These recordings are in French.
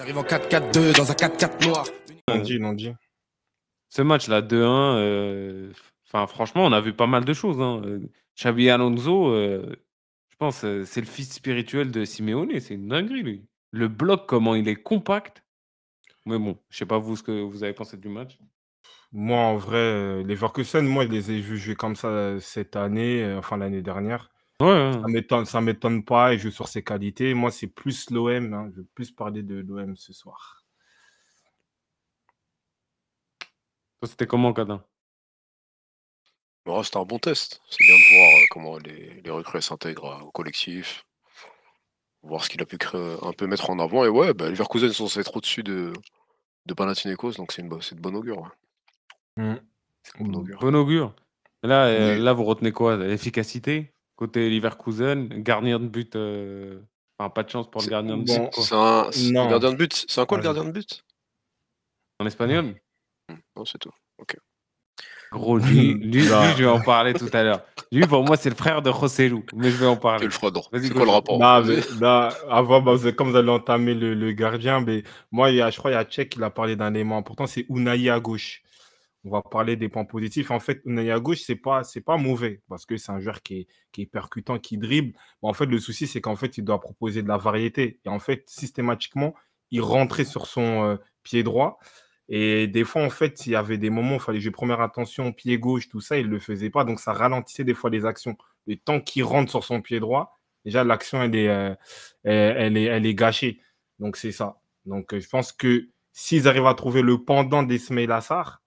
J'arrive en 4-4-2 dans un 4-4 noir. Ce match-là, 2-1, euh, enfin, franchement, on a vu pas mal de choses. Hein. Xabi Alonso, euh, je pense, euh, c'est le fils spirituel de Simeone. C'est une dinguerie, lui. Le bloc, comment il est compact. Mais bon, je sais pas vous ce que vous avez pensé du match. Moi, en vrai, les Verkusen, moi, je les ai vus jouer comme ça cette année, enfin l'année dernière. Ça m'étonne, m'étonne pas. je joue sur ses qualités. Moi, c'est plus l'OM. Hein. Je veux plus parler de l'OM ce soir. C'était comment, Kadin oh, C'était un bon test. C'est bien de voir euh, comment les, recrues s'intègrent euh, au collectif, voir ce qu'il a pu euh, un peu mettre en avant. Et ouais, bah, Leverkusen sont censés être au-dessus de, de donc c'est, une, mmh. c'est de bon augure. Bon augure. Là, là, vous retenez quoi L'efficacité côté cousin, gardien de but. Euh, enfin, pas de chance pour le gardien de but. C'est un gardien de but. C'est un quoi le gardien de but En espagnol mmh, Non, c'est tout. Ok. Gros, lui, lui, bah. lui, je vais en parler tout à l'heure. Lui, pour moi, c'est le frère de José Lu, mais je vais en parler. Quel fraudeur. C'est quoi le rapport bah, mais, bah, avant, comme vous allez entamer le, gardien, mais moi, je crois qu'il y a Tchèque qui l'a parlé d'un élément. Pourtant, c'est Unai à gauche on va parler des points positifs. En fait, à gauche, c'est pas pas mauvais parce que c'est un joueur qui est, qui est percutant, qui dribble. Mais en fait, le souci c'est qu'en fait, il doit proposer de la variété et en fait, systématiquement, il rentrait sur son euh, pied droit. Et des fois, en fait, il y avait des moments où il fallait jouer première attention, pied gauche, tout ça, il ne le faisait pas. Donc, ça ralentissait des fois les actions. Et tant qu'il rentre sur son pied droit, déjà, l'action, euh, elle est, elle, est, gâchée. Donc, c'est ça. Donc, je pense que s'ils arrivent à trouver le pendant d'Ismail Lassar,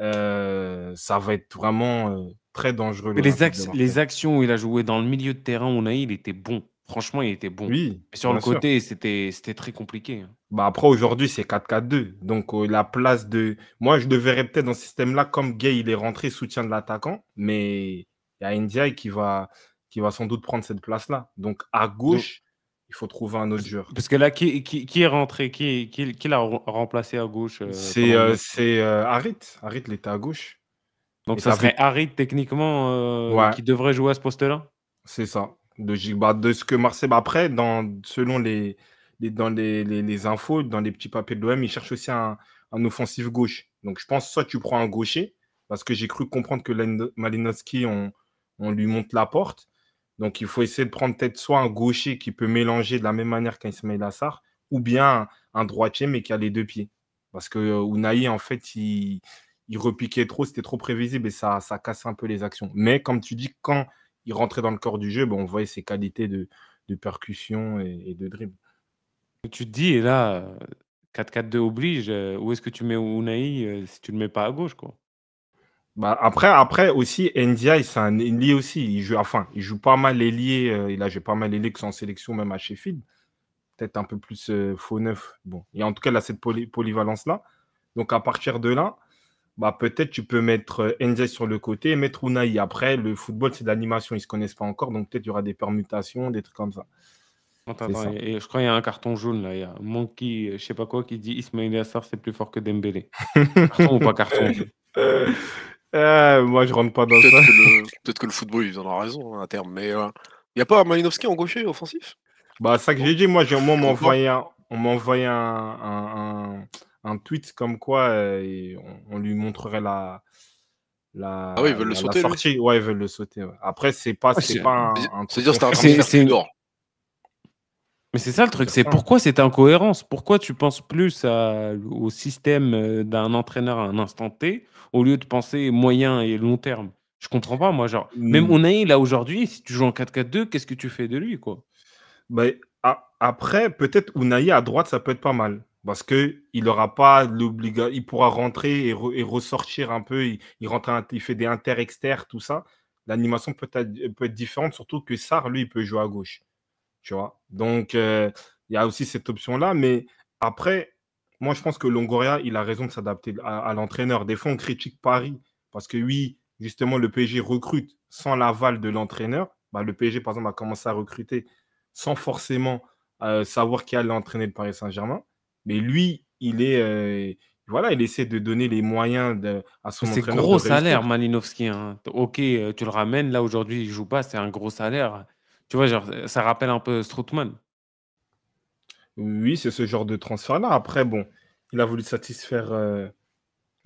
euh, ça va être vraiment euh, très dangereux. Mais les, actions où il a joué dans le milieu de terrain, on a il était bon. Franchement, il était bon. sur le côté, c'était très compliqué. Hein. Bah après, aujourd'hui, c'est 4-4-2. Donc, euh, la place de. Moi, je devrais peut-être dans ce système-là, comme Gay, il est rentré soutien de l'attaquant. Mais il y a Ndiaye qui va, qui va sans doute prendre cette place-là. Donc, à gauche, il faut trouver un autre joueur. Parce que là, qui, est rentré Qui, l'a remplacé à gauche euh, C'est euh, euh, Harit. Harit, était à gauche. Donc, ça serait Harit, techniquement, qui devrait jouer à ce poste-là C'est ça. De, bah, ce que Marseille. Bah, après, dans, selon les, les, infos, dans les petits papiers de l'OM, il cherche aussi un, offensif gauche. Donc, je pense soit tu prends un gaucher, parce que j'ai cru comprendre que Malinowski, on lui monte la porte. Donc, il faut essayer de prendre peut-être soit un gaucher qui peut mélanger de la même manière qu'un Ismail Assar, ou bien un droitier, mais qui a les deux pieds. Parce que euh, Ounaï, en fait, il, repiquait trop, c'était trop prévisible et ça, ça casse un peu les actions. Mais comme tu dis, quand il rentrait dans le corps du jeu, on voyait ses qualités de, percussion et, de dribble. Tu te dis, et là, 4-4-2 oblige, euh, où est-ce que tu mets Ounaï euh, si tu ne le mets pas à gauche quoi bah après, après aussi, Ndiaye, c'est un ailier aussi. Il joue, il joue pas mal ailier. Euh, il a joué pas mal ailier que son sélection, même à Sheffield. Peut-être un peu plus euh, faux neuf. Bon, et en tout cas, là, cette polyvalence-là. Donc, à partir de là, bah, peut-être tu peux mettre euh, Ndiaye sur le côté et mettre Unai. Après, le football, c'est de l'animation. Ils se connaissent pas encore. Donc, peut-être il y aura des permutations, des trucs comme ça. Et, je crois qu'il y a un carton jaune là. Il y a Monkey, euh, je sais pas quoi, qui dit Ismail Assar, c'est plus fort que Dembélé. carton ou pas carton Euh, moi, je rentre pas dans ça. peut-être que le football, il en a raison hein, à terme. Mais il euh, n'y a pas Malinowski en gaucher offensif Bah, ça que j'ai dit. Moi, j'ai, moi on m'a un, on m'a envoyé un, tweet comme quoi euh, on, lui montrerait la. ah oui, ils veulent le sauter. Sortie. Ouais, ils veulent le sauter. Après, c'est pas, ah, c'est, pas un. C'est-à-dire, c'est, c'est un, c'est, mais c'est ça le truc, c'est pourquoi cette incohérence Pourquoi tu penses plus au système euh, d'un entraîneur à un instant T au lieu de penser moyen et long terme Je comprends pas, moi. Genre, mmh. même Ounaï, là aujourd'hui, si tu joues en 4-4-2, qu'est-ce que tu fais de lui quoi bah, Après, peut-être Ounaï à droite, ça peut être pas mal. Parce qu'il aura pas l'obligation, il pourra rentrer et, ressortir un peu, il, rentre, fait des inter-externes, tout ça. L'animation peut, peut être différente, surtout que Sar, lui, il peut jouer à gauche tu vois. Donc, euh, il y a aussi cette option-là. Mais après, moi, je pense que Longoria, il a raison de s'adapter à, l'entraîneur. Des fois, on critique Paris parce que, oui, justement, le PSG recrute sans l'aval de l'entraîneur. Bah, le PSG, par exemple, a commencé à recruter sans forcément euh, savoir qui allait entraîner le Paris Saint-Germain. Mais lui, il est. Euh, voilà, il essaie de donner les moyens de, à son C'est gros salaire, Malinowski. Hein. Ok, tu le ramènes. Là, aujourd'hui, il joue pas. C'est un gros salaire. Tu vois, genre, ça rappelle un peu Strootman. Oui, c'est ce genre de transfert-là. Après, bon, il a voulu satisfaire euh,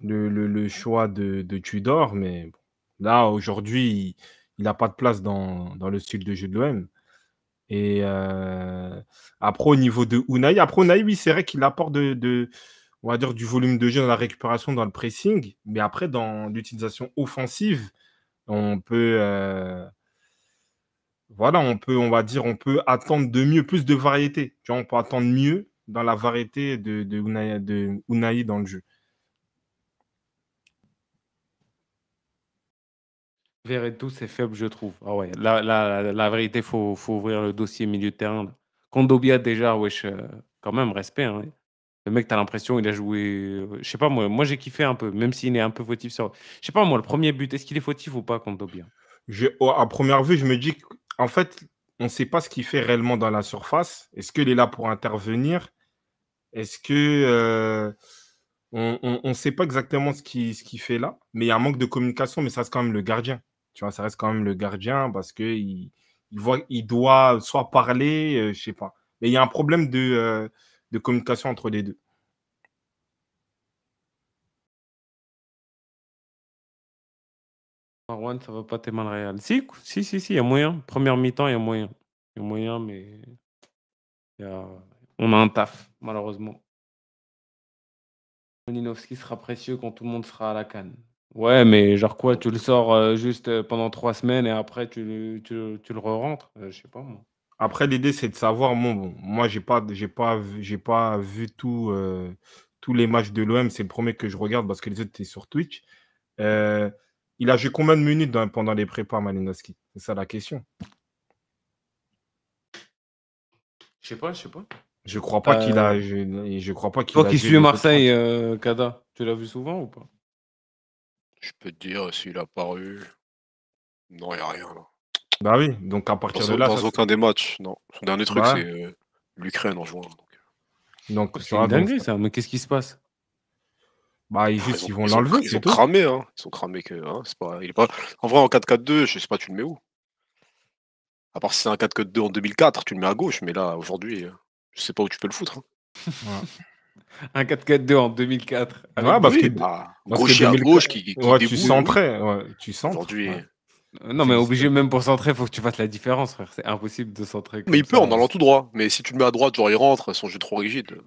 le, choix de, de, Tudor, mais là, aujourd'hui, il n'a pas de place dans, le style de jeu de l'OM. Et euh, après, au niveau de Unai, après Unai, oui, c'est vrai qu'il apporte de, on va dire, du volume de jeu dans la récupération, dans le pressing, mais après, dans l'utilisation offensive, on peut. Euh, voilà, on peut, on va dire, on peut attendre de mieux, plus de variété. Tu vois, on peut attendre mieux dans la variété de, de, Unai, dans le jeu. tout, c'est faible, je trouve. Ah ouais, la, vérité, il faut, ouvrir le dossier milieu de terrain. Kondobia, déjà, wesh, euh, quand même, respect. Hein. Le mec, tu as l'impression, il a joué. Euh, je sais pas, moi, moi j'ai kiffé un peu, même s'il est un peu fautif sur. Je sais pas, moi, le premier but, est-ce qu'il est fautif ou pas, Kondobia À première vue, je me dis que en fait, on ne sait pas ce qu'il fait réellement dans la surface. Est-ce qu'il est là pour intervenir Est-ce que euh, on ne sait pas exactement ce qu'il fait là Mais il y a un manque de communication, mais ça reste quand même le gardien. Tu vois, ça reste quand même le gardien parce que il, doit soit parler, euh, je ne sais pas. Mais il y a un problème de euh, communication entre les deux. Marwan, ça va pas t'aimer le Real. Si, si, si, il y a moyen. Première mi-temps, il y a moyen. Il y a moyen, mais on a un taf, malheureusement. Moninovski sera précieux quand tout le monde sera à la canne. Ouais, mais genre quoi, tu le sors euh, juste euh, pendant trois semaines et après tu, tu, tu le re-rentres euh, Je sais pas moi. Après, l'idée, c'est de savoir. moi, j'ai pas, j'ai pas, j'ai pas vu tout, tous les matchs de l'OM. C'est le premier que je regarde parce que les autres étaient sur Twitch. Euh, il a joué combien de minutes pendant les prépas, Malinowski C'est ça la question. Je sais pas, je sais pas. Je crois pas qu'il a. Euh, je, crois pas qu'il. Toi qui suis Marseille, euh, Kada, tu l'as vu souvent ou pas Je peux te dire s'il a paru. Non, il n'y a rien là. Bah oui, donc à partir de là. Dans aucun des matchs, non. Son dernier truc, bah c'est euh, l'Ukraine en juin. Donc, donc bah, c'est dingue ça, mais qu'est-ce qui se passe bah, ils, ah, vont l'enlever. Ils, sont cramés, hein. Ils sont cramés que. Hein, en vrai, en 4-4-2, je sais pas, tu le mets où À part si c'est un 4-4-2 en 2004, tu le mets à gauche, mais là, aujourd'hui, euh, je sais pas où tu peux le foutre. Hein. un 4-4-2 en 2004. ouais, parce oui, bah, que. gauche gauche qui, qui tu centres. Euh, non, mais obligé même pour centrer, il faut que tu fasses la différence, frère. C'est impossible de centrer. Mais il peut en allant tout droit. Mais si tu le mets à droite, genre il rentre, son jeu trop rigide.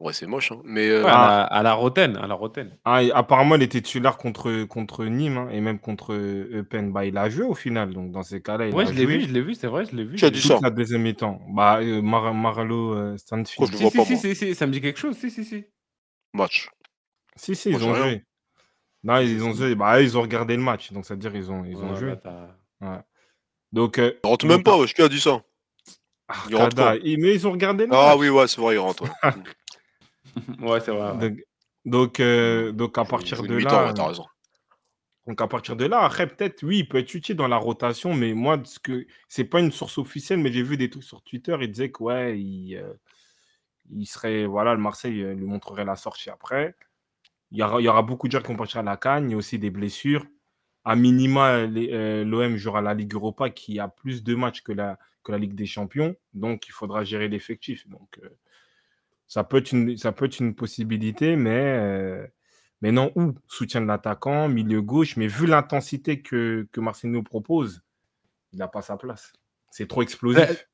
Ouais, c'est moche, hein. mais euh, à, la Roten, ah. à la Roten. Ah, apparemment, il est titulaire contre, contre Nîmes hein, et même contre euh, Eupen. Bah, il a joué au final, donc dans ces cas-là, il ouais, je l'ai vu, je l'ai vu, c'est vrai, je l'ai vu. Tu as vu ça. La deuxième mi-temps. Bah, euh, Mar Marlo Si, si, si, ça me dit quelque chose. Si, si, si. Match. Si, si, ils ont joué. Non, ils, ont joué. Bah, ils ont regardé le match, donc ça veut dire ils ont, ils ont joué. donc. Ils rentrent même pas. je je te dit ça. Ah, Ils rentrent. mais ils ont regardé le ah match. Ah oui, ouais, c'est vrai, ils rentrent. ouais, c'est vrai. Donc, donc, euh, à partir de là. Ans, Donc à partir de là, après peut-être, oui, il peut être utile dans la rotation, mais moi, ce que c'est pas une source officielle, mais j'ai vu des trucs sur Twitter, ils disaient que ouais, il, euh, serait, voilà, le Marseille euh, lui montrerait la sortie après. Il y aura, il y aura beaucoup de gens qui vont partir à la cane il y a aussi des blessures. À minima, l'OM jouera la Ligue Europa qui a plus de matchs que la, que la Ligue des Champions, donc il faudra gérer l'effectif. Donc ça peut être une, ça peut être une possibilité, mais, euh, mais non, où Soutien de l'attaquant, milieu gauche, mais vu l'intensité que, que nous propose, il n'a pas sa place. C'est trop explosif.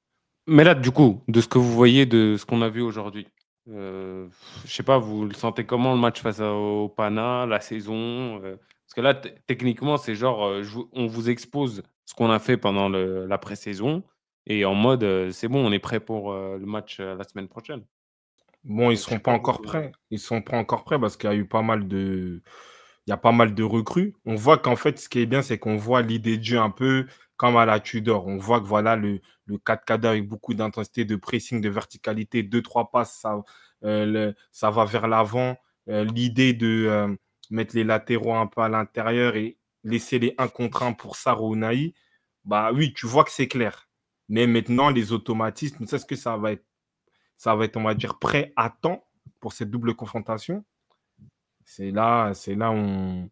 Mais, là, du coup, de ce que vous voyez, de ce qu'on a vu aujourd'hui, je euh, je sais pas, vous le sentez comment le match face au Pana, la saison euh, Parce que là, techniquement, c'est genre, on vous expose ce qu'on a fait pendant la pré-saison et en mode, c'est bon, on est prêt pour le match la semaine prochaine. Bon, ils ne seront pas encore prêts. Ils ne sont pas encore prêts parce qu'il y a eu pas mal de, il y a pas mal de recrues. On voit qu'en fait, ce qui est bien, c'est qu'on voit l'idée de jeu un peu comme à la Tudor. On voit que voilà le le 4 4 avec beaucoup d'intensité, de pressing, de verticalité, deux trois passes, ça, euh, ça va vers l'avant. Euh, l'idée de euh, mettre les latéraux un peu à l'intérieur et laisser les 1 contre 1 pour Sarounaï. bah oui, tu vois que c'est clair. Mais maintenant, les automatismes, c'est ce que ça va être ça va être, on va dire, prêt à temps pour cette double confrontation. C'est là, c'est là où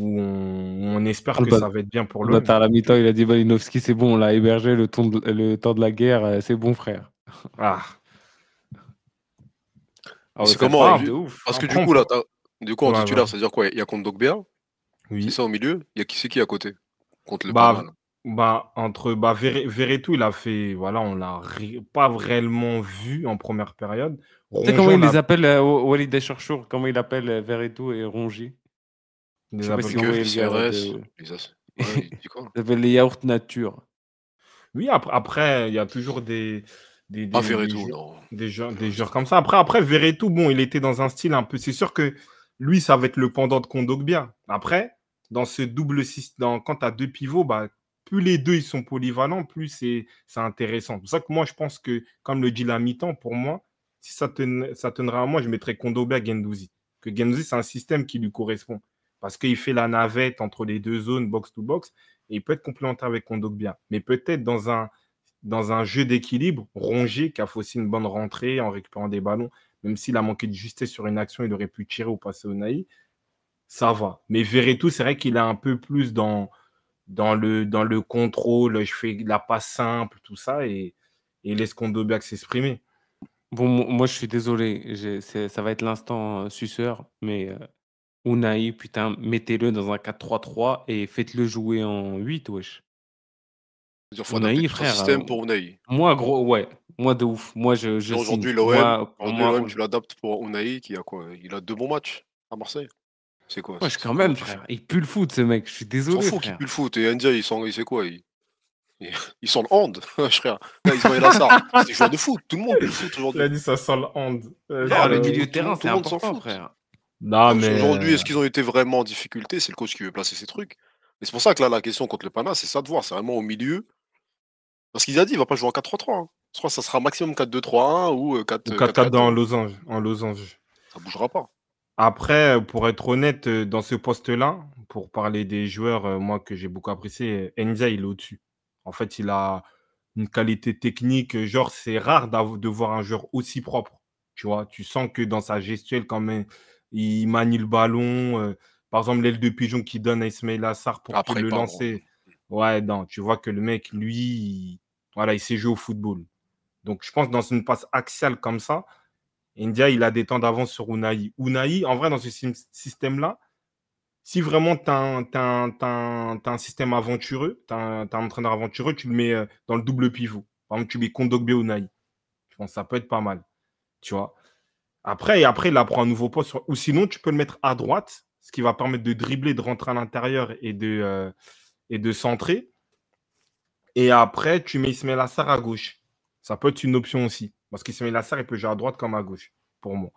on, espère ah, que ça va être bien pour l'autre. À la mi-temps, il a dit Balinovski, c'est bon, on l'a hébergé le temps, de, la guerre, euh, c'est bon, frère. Ah. ah, ah c'est comment ouf. Parce que du coup, là, du coup, en titulaire, ça c'est-à-dire quoi Il y a contre Dogbia, oui. c'est ça au milieu Il y a qui c'est qui à côté Contre le bah, bah, entre bah, Verre- il a fait. Voilà, on l'a pas vraiment vu en première période. comment il les appelle, euh, Walid Comment il appelle euh, et Rongi Je les yaourts nature. Oui, après, il y a toujours des. Des, des, comme ça. Après, après Verretou, bon, il était dans un style un peu. C'est sûr que lui, ça va être le pendant de Kondogbia. Après, dans ce double système, quand tu deux pivots, bah, plus les deux ils sont polyvalents, plus c'est, intéressant. C'est pour ça que moi, je pense que, comme le dit la mi-temps, pour moi, si ça, tenait, ça à moi, je mettrais Kondobé à Gendouzi. Que Gendouzi, c'est un système qui lui correspond. Parce qu'il fait la navette entre les deux zones, box-to-box, et il peut être complémentaire avec Kondogbia. Mais peut-être dans un, dans un jeu d'équilibre, Rongé, qui a faussé une bonne rentrée en récupérant des ballons, même s'il a manqué de justesse sur une action, il aurait pu tirer ou passer au Naï, ça va. Mais tout, c'est vrai qu'il a un peu plus dans, dans le, dans le contrôle, je fais la passe simple, tout ça, et, et laisse Kondobiak s'exprimer. Bon, moi, je suis désolé, ça va être l'instant euh, suceur, mais euh, Unai, putain, mettez-le dans un 4-3-3 et faites-le jouer en 8, wesh. frère. Euh, pour Unai. Moi, gros, ouais, moi de ouf. Moi, je, je Aujourd'hui, l'OM, tu l'adaptes pour Unai, qui a quoi Il a deux bons matchs à Marseille. C'est quoi Wesh, quand même, frère. Il pue le foot, ce mec. Je suis désolé. S'en foutent qu'il pue foot. Et India, ils sont il c'est quoi il... ils sont sent le hand, frère. Là, ils ont la sarre. C'est des joueurs de foot. Tout le monde pue le foot aujourd'hui. Il a dit ça sent le hand. Euh, le milieu de terrain, c'est fout, frère. Non, mais... Aujourd'hui, est-ce qu'ils ont été vraiment en difficulté C'est le coach qui veut placer ces trucs. Mais c'est pour ça que là, la question contre le Pana, c'est ça de voir. C'est vraiment au milieu. Parce qu'il a dit, il va pas jouer en 4-3-3. Hein. Je crois que ça sera maximum 4-2-3-1 ou 4 4 4 dans losange. En losange. Ça bougera pas. Après, euh, pour être honnête, euh, dans ce poste-là, pour parler des joueurs, euh, moi que j'ai beaucoup apprécié, Enza, il est au-dessus. En fait, il a une qualité technique. Genre, c'est rare de voir un joueur aussi propre. Tu vois, tu sens que dans sa gestuelle, quand même, il manie le ballon. par exemple, l'aile de pigeon qu'il donne à Ismail Assar pour le lancer. Ouais, non, tu vois que le mec, lui, voilà, il sait jouer au football. Donc, je pense que dans une passe axiale comme ça, India, il a des temps d'avance sur Unai. Unai, en vrai, dans ce système-là, si vraiment tu as, un système aventureux, tu as, un entraîneur aventureux, tu le mets euh, dans le double pivot. Par exemple, tu mets Kondogbe Unai. Je pense que ça peut être pas mal. Tu vois après, après, il apprend un nouveau poste. Ou sinon, tu peux le mettre à droite, ce qui va permettre de dribbler, de rentrer à l'intérieur et, de, euh, et de centrer. Et après, tu mets Ismail Assar à gauche. Ça peut être une option aussi. Parce qu'il se met la serre, il peut jouer à droite comme à gauche, pour moi.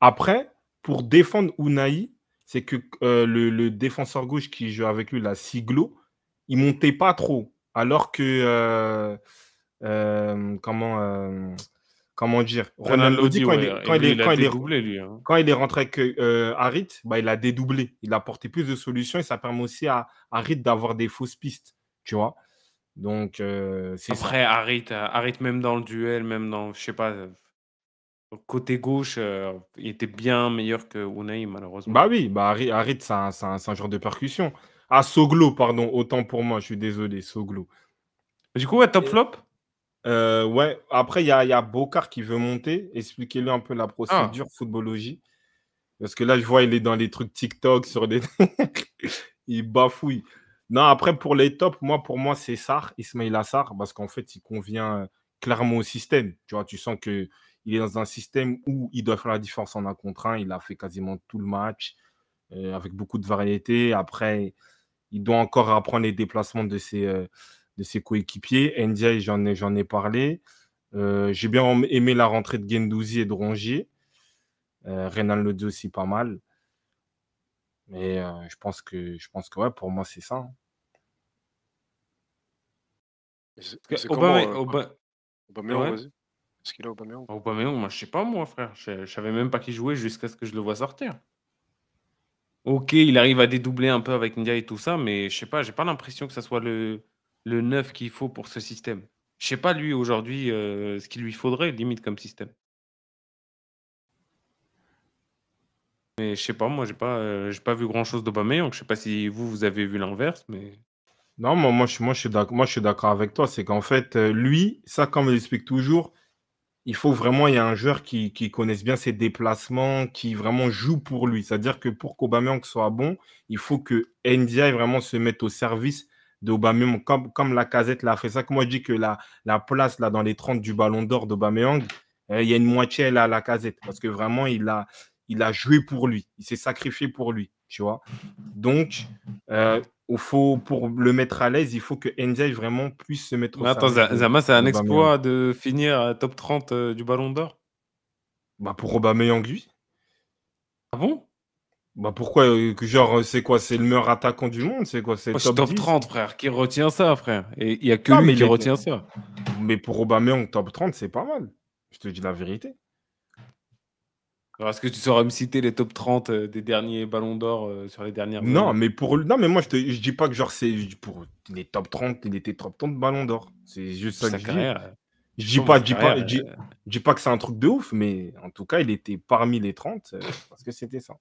Après, pour défendre Unai, c'est que euh, le, défenseur gauche qui joue avec lui, la Siglo, il montait pas trop. Alors que, euh, euh, comment, comment dire, Ronaldo quand, il, est, rentré avec Harit, bah, il a dédoublé. Il a apporté plus de solutions et ça permet aussi à Harit d'avoir des fausses pistes, tu vois. Donc, c'est Après, même dans le duel, même dans, je sais pas, côté gauche, il était bien meilleur que Unai, malheureusement. Bah oui, bah Harit, c'est un, genre de percussion. Ah, Soglo, pardon, autant pour moi, je suis désolé, Soglo. Du coup, ouais, top flop Ouais, après, il y a, y Bocard qui veut monter. Expliquez-lui un peu la ah. procédure footballogie. Parce que là, je vois, il est dans les trucs TikTok, sur des. il bafouille. Non, après, pour les tops, moi, pour moi, c'est Sar, Ismail Assar, parce qu'en fait, il convient euh, clairement au système. Tu vois, tu sens que il est dans un système où il doit faire la différence en un contre un. Il a fait quasiment tout le match euh, avec beaucoup de variété. Après, il doit encore apprendre les déplacements de ses, euh, ses coéquipiers. Ndiaye, j'en ai, ai parlé. j'ai bien aimé la rentrée de Gendouzi et de Rongier. Renan aussi pas mal. Mais euh, je pense que, je pense que ouais, pour moi, c'est ça. Hein. moi, je sais pas, moi, frère. Je, savais même pas qu'il jouait jusqu'à ce que je le vois sortir. Ok, il arrive à dédoubler un peu avec Ndiaye et tout ça, mais je sais pas, j'ai pas l'impression que ça soit le, le neuf qu'il faut pour ce système. Je sais pas, lui, aujourd'hui, euh, ce qu'il lui faudrait, limite, comme système. je sais pas, moi, je pas, euh, pas vu grand-chose d'Aubameyang. Je sais pas si vous, vous avez vu l'inverse, mais... Non, moi, moi, je, suis d'accord, moi, je suis d'accord avec toi. C'est qu'en fait, euh, lui, ça, comme je l'explique toujours, il faut vraiment, il y a un joueur qui, qui connaisse bien ses déplacements, qui vraiment joue pour lui. C'est-à-dire que pour qu'Aubameyang soit bon, il faut que NDI vraiment se mette au service d'Obameyang. comme, comme la casette l'a fait. ça que moi, je dis que la, place là, dans les 30 du ballon d'or d'Obameyang, euh, il y a une moitié là, à la casette, parce que vraiment, il a, il a joué pour lui, il s'est sacrifié pour lui, tu vois. Donc, il euh, faut, pour le mettre à l'aise, il faut que Ndiaye vraiment puisse se mettre au Attends, Zama, c'est un exploit de finir top 30 euh, du Ballon d'Or Bah pour Aubameyang, lui. Ah bon bah pourquoi euh, genre c'est quoi c'est le meilleur attaquant du monde c'est quoi c'est oh, top, 30 frère qui retient ça frère et il y a que lui qui retient ça mais pour Aubameyang top 30 c'est pas mal je te dis la vérité est-ce que tu sauras me citer les top 30 euh, des derniers ballons d'or euh, sur les dernières Non, mais pour non, mais moi je te dis pas que genre c'est pour les top 30, il était top 30 ballons d'or. C'est juste ça que je dis. Euh, je dis pas, je dis pas, dis, pas que c'est un truc de ouf, mais en tout cas, il était parmi les 30 parce que c'était ça.